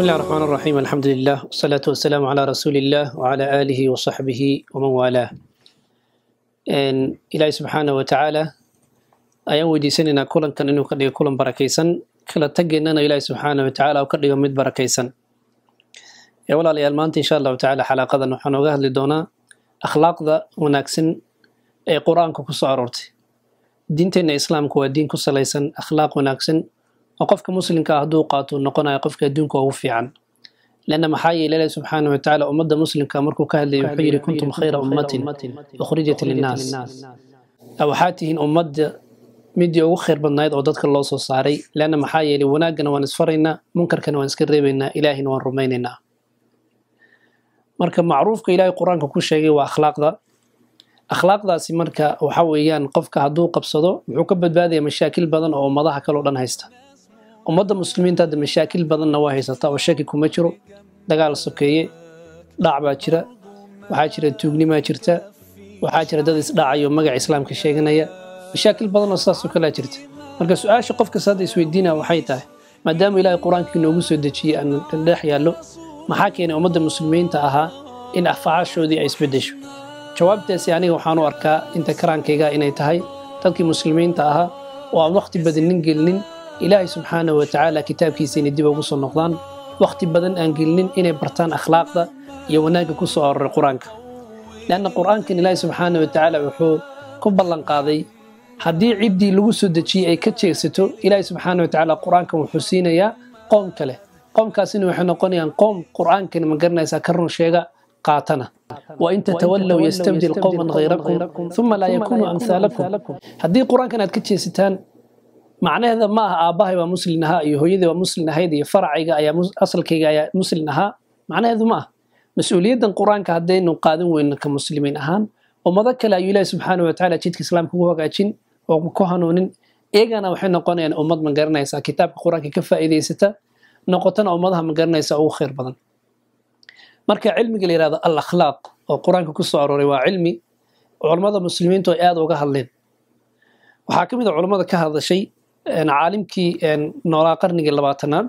Bismillah ar-Rahman ar-Rahim, alhamdulillah, salatu wassalamu ala rasulillah wa ala alihi wa sahbihi wa man wala. Ilaahi subxaanahu wa tacaala ayaan weydiisanaynaa kulankan inuu ka dhigo kulan barakaysan kala tageennana ilaahi subxaanahu wa tacaala uu ka dhigo mid barakaysan. Walaalayaal maanta insha allahu tacaala xalaaqadan waxaan oga hadli doonaa akhlaaqda wanaagsan ee qur-aanka ku soo aroortay. Diinteenna islaamku waa diin ku salaysan akhlaaq wanaagsan oo qofka muslimka ah hadduu qaato noqonayo qofka adduunka ugu fiican lanna maxaa yeele ilahi subxaana watacaala ummadda muslimka markuu ka hadlayay wuxuu yidhi kuntum khayra ummatin ukhrijat linnaas waxaa tihiin ummadda midii ugu khayr badnayd oo dadka loo soo saaray lanna maxaa yeele wanaaggana waan isfaraynaa munkarkana waan iska reebaynaa ilaahina waan rumaynaynaa marka macruufka ilaahay qur-aanka ku sheegay waa akhlaaqda akhlaaqdaasi marka waxa weeyaan qofka hadduu qabsado wuxuu ka badbaadaya mashaakil badan oo ummadaha kaleo dhan haysta ummadda muslimiinta hadda mashaakil badanna waa haysataa oo shaki kuma jiro dagaal sokeeye dhac baa jira waxaa jira tuugnimaa jirta waxaa jira dad isdhacayo magaca islaamka sheeganaya mashaakil badanoo sidaasoo kalea jirta marka su-aasha qofkas hadda isweydiinaa waxay tahay maadaama ilaahay qur-aankii noogu soo dejiyey aan dhex yaallo maxaa keenay ummadda muslimiinta ahaa in afcaashoodii ay isbeddesho jawaabtaasi aniga waxaanu arkaa inta karaankayga inay tahay dadkii muslimiinta ahaa oo aan wakhti badin nin gelinin ilaahay subxaana wa tacaala kitaabkiisa inay dib ugu soo noqdaan wakhti badan aan gelinin inay bartaan akhlaaqda iyo wanaagga ku soo aroray qur-aanka leanna qur-aankan ilaahay subxaana wa tacaala wuxuu ku ballanqaaday haddii ciddii lagu soo dejiyey ay ka jeegsato ilaahay subxaana wa tacaala qur-aankan wuxuu siinayaa qoom kale qoomkaasina waxay noqonayaan qoom qur-aankan ma garanaysaa ka run sheega qaatana wain tatawallow yastabdil qowman hayrakum uma laa yakunu amhaalakum haddii qur-aankan aad ka jeesataan macnaheeda ma aha aabbahay baa muslin ahaa iyo hooyadii baa muslin ahayd iyo faracayga ayaa asalkayga ayaa muslin ahaa macnaheedu ma aha mas-uuliyaddan qur-aanka haddaynu qaadan weyno ka muslimiin ahaan ummado kale ayuu ilaahi subxaana watacaala jidka islaamka ugu hagaajin oo ku hanuunin eegana waxay noqonayaan ummad ma garanaysaa kitaabka qur-aanka ka faa'iidaysata noqotana ummadaha ma garanaysaa ugu khayr badan marka cilmiga la yihahdo al akhlaaq oo qur-aanka ku arooray waa cilmi culammada muslimiintu ay aada uga hadleen waxaa ka mid a ah culammada ka hadashay caalimkii noolaa qarnigii labaatanaad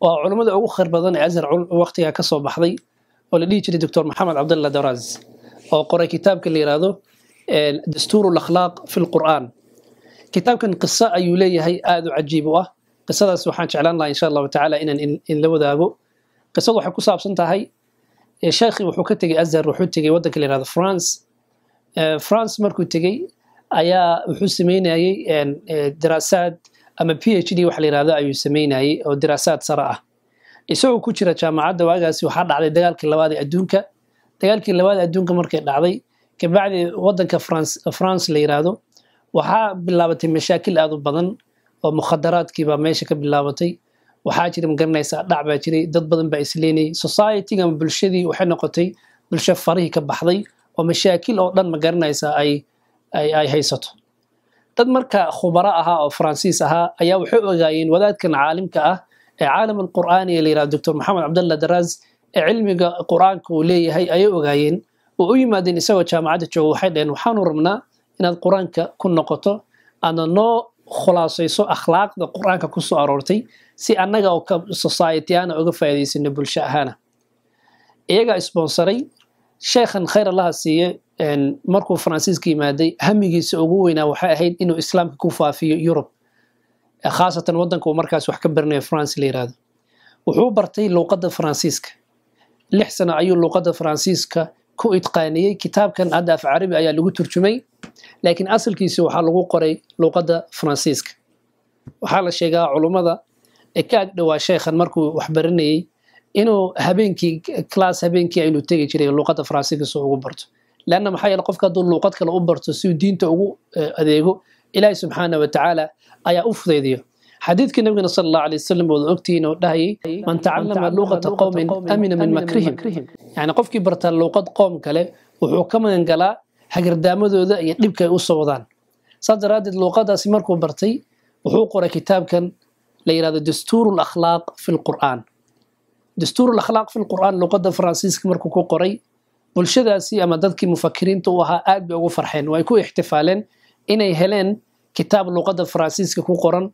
oo culummada ugu khayr badan ee azhar waqtigaa ka soo baxday oo la dhihi jiray doctor maxamed cabdalla daraz oo qoray kitaabka la yidhaahdo dastuur lakhlaaq fi lqur'aan kitaabkan qiso ayuu leeyahay aada u cajiib u ah qisadaas waxaan jeclaan lahaa insha allahu tacaala inaan inla wadaago qisadu waxay ku saabsan tahay sheekhii wuxuu ka tegey azhar wuxuu tegey waddanka la yihahdo france france markuu tegey ayaa wuxuu sameynayey eh, daraasaad ama p h d waxa la ayuu sameynayey oo daraasaad sare ah isagoo ku jira jaamacadda waagaasi waxaa dhacday dagaalkii labaad ee adduunka dagaalkii labaad ee adduunka markay dhacday kabacdi wadanka france la yiraahdo waxaa bilaabatay mashaakil aad u badan oo mukhadaraadkiibaa meesha ka bilaabatay waxaa jira magaranaysaa dhac baa jiray dad badan baa isleenayay societyga ama bulshadii waxay noqotay bulsho farihii ka baxday oo mashaakil oo dhan magaranaysaa ay ay haysato dad marka khubaro ahaa oo faransiis ahaa ayaa waxay ogaayeen wadaadkan caalimka ah ee caalam alqur'aani ee layidhaha doctor maxamed cabdalla daraas ee cilmiga qur-aanka uu leeyahay ayay ogaayeen oo u yimaadeen isagoo jaamacadda jooga waxay dhaheen waxaanu rabnaa inaad qur-aanka ku noqoto aadna noo khulaasayso akhlaaqda qur-aanka ku aroortay si annaga oo society aana uga faa'iidaysana bulsho ahaana iyagaa isboonsaray sheekhan khayr allaha siiye markuu faransiiska yimaaday hamigiisa ugu weynaa waxay ahayd inuu islaamka ku faafiyo yurub khaasatan wadanka uu markaas wax ka baranayo france la yirahdo wuxuu bartay luuqadda faransiiska lix sano ayuu luuqadda faransiiska ku itqaaniyey kitaabkan hadda af carabi ayaa lagu turjumay laakiin asalkiisi waxaa lagu qoray luuqadda faransiiska waxaa la sheegaa culummada ka ag dhowaa sheekhan markuu wax inuu habeenkii class habeenkii aynu tegi jiray luuqadda faransiiska soo ugu barto leanna maxaa yeele qofka hadduu luuqad kale u barto siuu diinta ugu adeego ilaahi subxaana wa tacaala ayaa u fudaydiyo xadiidkii nabigana sal allah alay wasalam oodan ogtihiin oo dhahayay man tacallama luuqata qowmin amina min makrihim yacni qofkii bartaa luuqad qoom kale wuxuu ka magan hagardaamadooda iyo dhibka ay u soo wadaan saas daraaddeed luuqadaasi markuu bartay wuxuu qoray kitaabkan la yidhahdo dastuuru lakhlaaq fi lqur'aan dastuuru lakhlaaq fi lqur'aan luuqadda faransiiska markuu ku qoray bulshadaasi ama dadkii mufakiriinta u ahaa aad bay ugu farxeen way ku ixtifaaleen inay heleen kitaab luqadda faransiiska ku qoran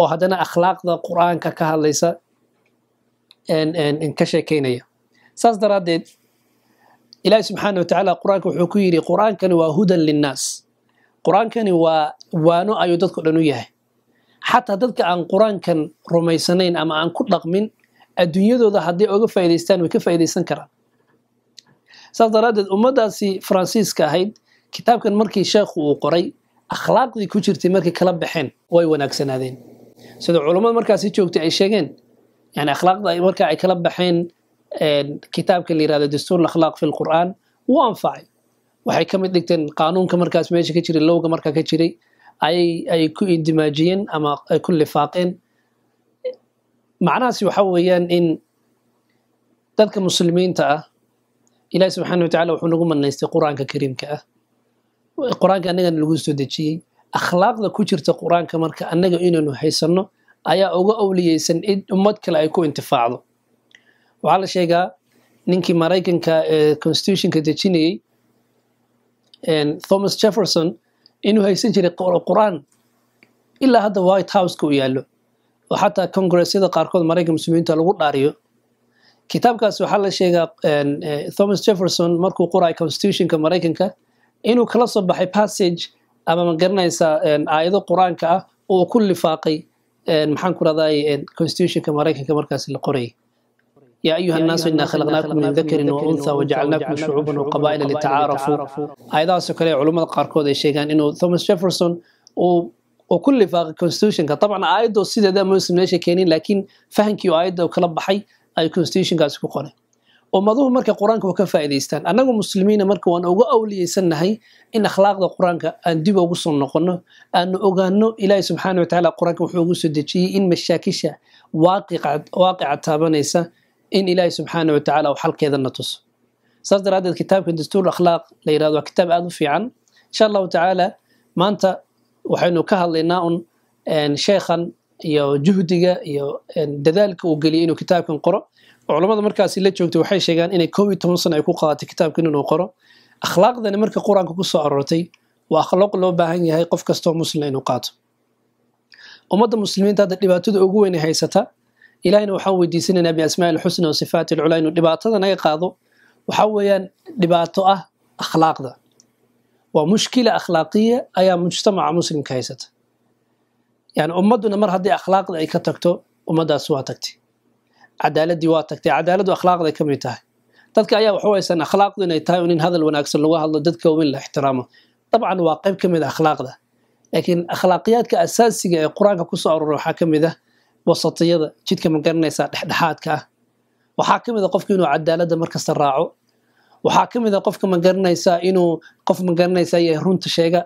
oo haddana akhlaaqda qur-aanka ka hadlaysa ka sheekaynaya saas daraaddeed ilaahi subxaana wa tacaala qur-aanka wuxuu ku yidhi qur-aankani waa hudan linnaas qur-aankani waa waano ayuu dadku dhan u yahay xataa dadka aan qur-aankan rumaysanayn ama aan ku dhaqmin adduunyadooda hadday oga faa'idaystaan way ka faa'iidaysan karaan saas daraaddeed ummaddaasi faransiiska ahayd kitaabkan markii sheekhu uu qoray akhlaaqdii ku jirtay markay kala baxeen way wanaagsanaadeen sida culummada markaasi joogtay ay sheegeen yani akhlaaqda marka ay kala baxeen kitaabka la yirahdo dastuur akhlaaq fi lqur'aan wuu anfacay waxay ka mid dhigteen qaanuunka markaas meesha ka jiray lowga markaa ka jiray ayay ku indimaajiyeen ama ay ku lifaaqeen macnahaasi waxa weeyaan in dadka muslimiinta ah ilahi subxaana watacala wuxuu nagu manaystay qur-aanka kariimka ah qur-aanka annagana lagu soo dejiyey akhlaaqda ku jirta qur-aanka marka annaga inaynu haysanno ayaa uga awliyeysan id ummad kale ay ku intifaacdo waxaa la sheegaa ninkii maraykanka ee eh, constitutionka dejinayey eh, thomas jefferson inuu haysan jiray qur-aan ilaa hadda white houseka u yaallo oo xataa congressyada qaarkood maraykan muslimiinta lagu dhaariyo kitaabkaas waxaa la sheegaa eh, thomas jefferson markuu qoray constitutionka maraykanka inuu kala soo baxay passage ama ma garanaysaa aayado qur-aanka ah oo ku lifaaqay maxaan ku raday constitutionka maraykanka markaas la qorayay يا أيها الناس إنا خلقناكم من ذكر وأنثى وجعلناكم شعوبا وقبائل لتعارفوا أيضاً كلي علماء قاركود أي شيء إنه توماس جيفرسون وكل فاق constitution طبعا آيدو سيدا دا مسلم ليش كينين لكن فهمك آيدو كلب حي ay constitutionkaasi ku qoray ummaduhu marka qur-aanka waa ka faa'idaystaan annagu muslimiina marka waan uga awliyeysannahay in akhlaaqda qur-aanka aan dib ugu soo noqonno aanu ogaano ilaahi subxaana watacaala qur-aanka wuxuu ugu soo dejiyey in mashaakisha waaqica taabanaysa in ilaahi subxaana watacaala uu xalkeedana tuso saas daraaddeed kitaabka dastuur akhlaaq la yirahdo waa kitaab aada u fiican insha allahu tacaala maanta waxaynu ka hadlaynaa un sheekhan iyo juhdiga iyo dadaalka uu geliyay inuu kitaabkan qoro oo culammada markaasi la joogtay waxay sheegaan inay koob iyo toban sana ay ku qaadatay kitaabkan inuu qoro akhlaaqdani marka qur-aanka ku aroortay waa akhlaaq loo baahan yahay qof kastoo muslima inuu qaato ummadda muslimiinta hadda dhibaatada ugu weyn haysata ilahina waxaan weydiisanaynaa biasmaai ilxusna wa sifaati inuu dhibaatada naga qaado waxaa weeyaan dhibaato ah akhlaaqda waa mushkila akhlaaqiya ayaa mujtamaca muslimka haysata yani ummaduna mar haddii akhlaaqda ay ka tagto ummaddaas waa tagtay cadaaladii waa tagtay cadaaladdu akhlaaqday ka mid tahay dadka ayaa waxu haysan akhlaaqdu inay tahay un in hadal wanaagsan lagu hadlo dadka umin la ixtiraamo dabcan waa qayb ka mid a ah akhlaaqda laakiin akhlaaqiyaadka asaasiga ee qur-aanka ku soo arora waxaa ka mid ah wasatiyada jidhka ma garanaysaa dhexdhexaadka ah waxaa ka mid a ah qofka inuu cadaaladda markasta raaco waxaa ka mid a ah qofka ma garanaysaa inuu qof ma garanaysaa yahay runta sheega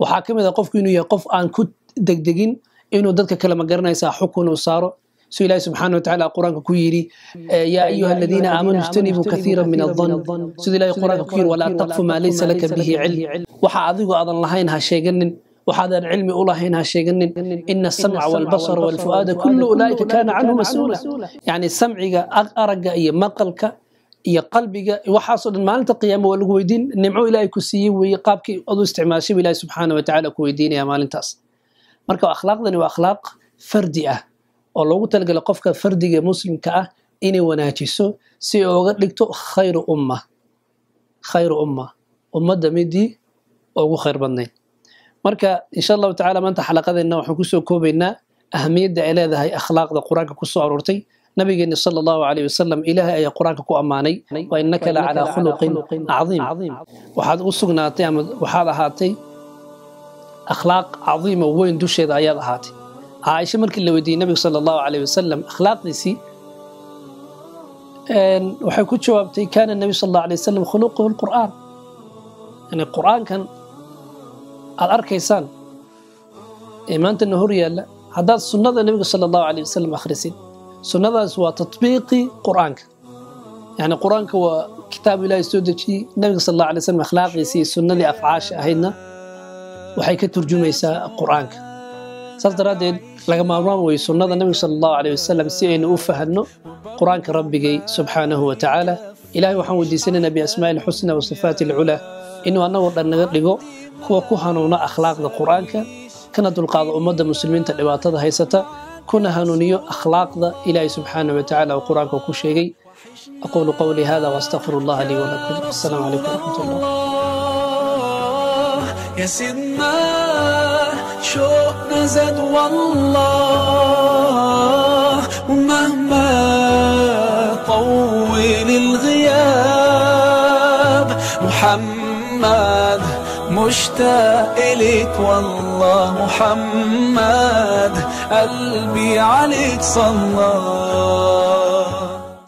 waxaa ka mid a qofku inuu yahay qof aan ku degdegin inuu dadka kale magaranaysaa xukunuu saaro suu ilaahi subxaana watacaala qur-aanka ku yidhi yaa mm. ayuha aladiina aamanuu ijtanibuu kaiira min adan siduu ilahi qur-aanka ku yidhi walaa taqfu maa laysa laka bihi cilm waxa adigu aadan lahayn ha sheeganin waxaadan cilmi u lahayn ha sheeganin ina asamca walbasara walfu'aada kullu ulaaika kaana canhu mas-uula yani samciga aragga iyo maqalka iyo qalbiga waxaasoo dhan maalinta qiyaama waa lagu weydiin nimco ilaahay ku siiyey weeye qaabkii aduu isticmaashay ilahi subxaana watacaala ku weydiinaya maalintaas marka akhlaaqdani waa akhlaaq fardi ah oo loogu talagalay qofka fardiga muslimka ah inay wanaajiso si ay oga dhigto khayru umma khayru umma ummadda middii ugu khayr badnayd marka insha allahu tacala maanta xalaqadeenna waxaan kusoo koobaynaa ahamiyadda ay leedahay akhlaaqda qur-aanka kusoo aroortay nabigeeni sal allahu aleyh wasalam ilaahay ayaa qur-aanka ku ammaanay wa innaka la calaa khuluqin cadiim waxaad u sugnaatay ama waxaad ahaatay akhlaaq cadiima weyn dusheeda ayaad ahaatay caaisho markii la weydiiyey nabiga sala allahu caleyh wasalam akhlaaqdiisii waxay ku jawaabtay kaana nebiy sal allahu alay wasalam khuluquhu alqur'aan yani qur'aankan aada arkaysaan ee maantana hor yaalla haddaad sunnada nebiga sala allahu aleyh wasalam akhrisid sunnadaas waa tatbiiqii qur'aanka yacni qur waa kitaab ilaahay soo dejiyey nebiga sal allahu alay wasalam akhlaaqiisii sunnadii afcaasha ahaydna waxay ka turjumaysaa qur-aanka saas daraaddeed laga maarmaan weeye sunnada nebiga sala allahu caleyh wasalam si aynu u fahanno qur-aanka rabbigay subxaanahu wa tacaala ilaahay waxaan weydiisanaynaa biasmaa'i ilxusna wa sifaati inuu annagoo dhan naga dhigo kuwa ku hanuuna akhlaaqda qur-aanka kana dulqaado ummadda muslimiinta dhibaatada haysata kuna hanuuniyo akhlaaqda ilaahay subxaanahu wa tacaala uu qur-aanka ku sheegay aquulu qawli hada waastaqfiru allaha lii walakum asalaamu calaykum waraxmat يا سيدنا شوقنا زاد والله ومهما طول الغياب محمد مشتاق إليك والله محمد قلبي عليك صلى